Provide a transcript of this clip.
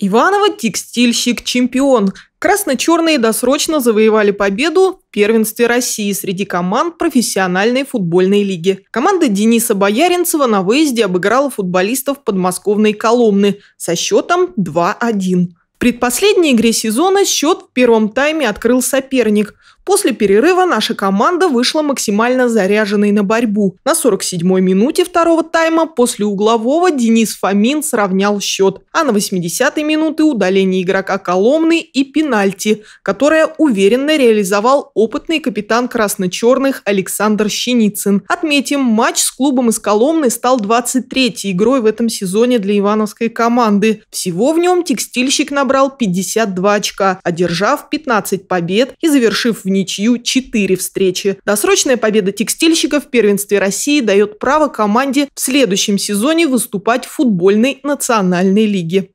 Иваново текстильщик чемпион. Красно-черные досрочно завоевали победу в первенстве России среди команд профессиональной футбольной лиги. Команда Дениса Бояринцева на выезде обыграла футболистов подмосковной Коломны со счетом 2-1 предпоследней игре сезона счет в первом тайме открыл соперник. После перерыва наша команда вышла максимально заряженной на борьбу. На 47-й минуте второго тайма после углового Денис Фомин сравнял счет, а на 80-й минуты удаление игрока Коломны и пенальти, которое уверенно реализовал опытный капитан красно-черных Александр Щеницын. Отметим, матч с клубом из Коломны стал 23-й игрой в этом сезоне для ивановской команды. Всего в нем текстильщик набрал набрал 52 очка, одержав 15 побед и завершив в ничью 4 встречи. Досрочная победа текстильщиков в первенстве России дает право команде в следующем сезоне выступать в футбольной национальной лиге.